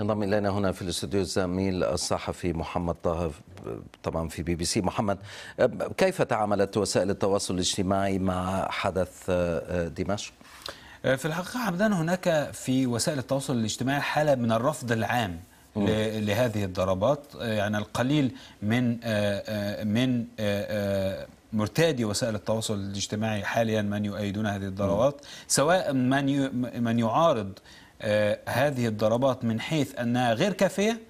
ينضم الينا هنا في الاستوديو الزميل الصحفي محمد طه طبعا في بي بي سي محمد كيف تعاملت وسائل التواصل الاجتماعي مع حدث آه، دمشق؟ آه، في الحقيقه حمدان هناك في وسائل التواصل الاجتماعي حاله من الرفض العام لهذه الضربات آه، يعني القليل من من مرتادي وسائل التواصل الاجتماعي حاليا من يؤيدون هذه الضربات سواء من من يعارض آه، هذه الضربات من حيث أنها غير كافية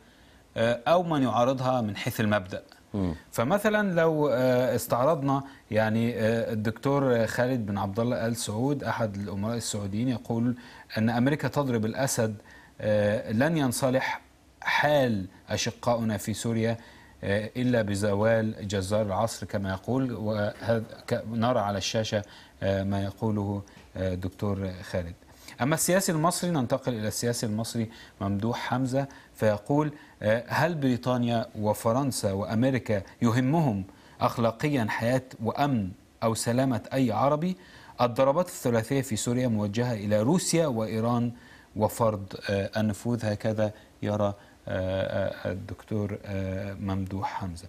آه، أو من يعارضها من حيث المبدأ فمثلا لو آه، استعرضنا يعني الدكتور خالد بن عبد الله ال سعود احد الامراء السعوديين يقول ان امريكا تضرب الاسد لن ينصلح حال اشقاؤنا في سوريا الا بزوال جزار العصر كما يقول وهذا نرى على الشاشه ما يقوله دكتور خالد أما السياسي المصري ننتقل إلى السياسي المصري ممدوح حمزة فيقول آه، هل بريطانيا وفرنسا وأمريكا يهمهم أخلاقيا حياة وأمن أو سلامة أي عربي الضربات الثلاثية في سوريا موجهة إلى روسيا وإيران وفرض آه، النفوذ هكذا يرى آه، الدكتور ممدوح حمزه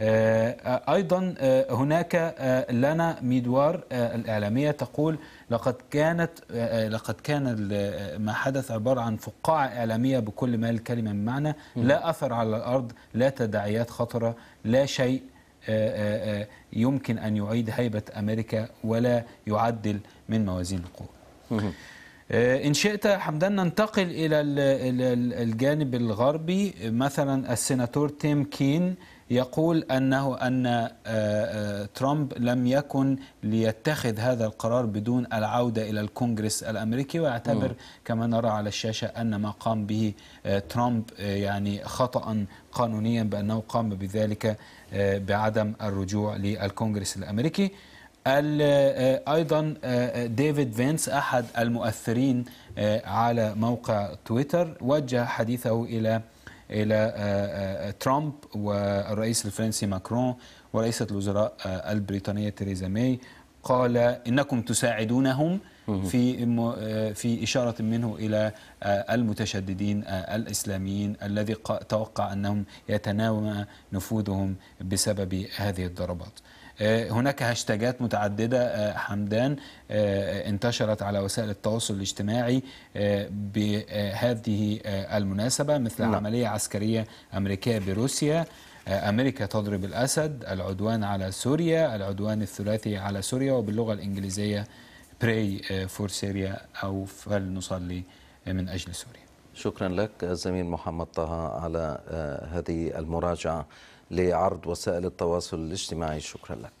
آه، أيضا آه، هناك آه، لنا ميدوار الإعلامية تقول لقد كانت لقد كان ما حدث عبارة عن فقاعة إعلامية بكل ما الكلمة من معنى لا أثر على الأرض لا تداعيات خطرة لا شيء يمكن أن يعيد هيبة أمريكا ولا يعدل من موازين القوة إن شئت حمدان ننتقل إلى الجانب الغربي مثلا السناتور تيم كين يقول أنه أن آه، آه، ترامب لم يكن ليتخذ هذا القرار بدون العودة إلى الكونغرس الأمريكي ويعتبر كما نرى على الشاشة أن ما قام به آه، ترامب يعني خطأ قانونيا بأنه قام بذلك بعدم الرجوع للكونغرس الأمريكي آه، آه، ايضا آه، ديفيد فينس احد المؤثرين على موقع تويتر وجه حديثه الى الى ترامب والرئيس الفرنسي ماكرون ورئيسه الوزراء البريطانيه تيريزا ماي قال انكم تساعدونهم في في اشاره منه الى المتشددين الاسلاميين الذي توقع انهم يتناوى نفوذهم بسبب هذه الضربات. آه، هناك هاشتاجات متعددة آه، حمدان آه، انتشرت على وسائل التواصل الاجتماعي بهذه المناسبة مثل لا. نعم. عملية عسكرية أمريكية بروسيا أمريكا تضرب الأسد العدوان على سوريا العدوان الثلاثي على سوريا وباللغة الإنجليزية pray for Syria أو فلنصلي من أجل سوريا شكرا لك الزميل محمد طه على آه، هذه المراجعة لعرض وسائل التواصل الاجتماعي شكرا لك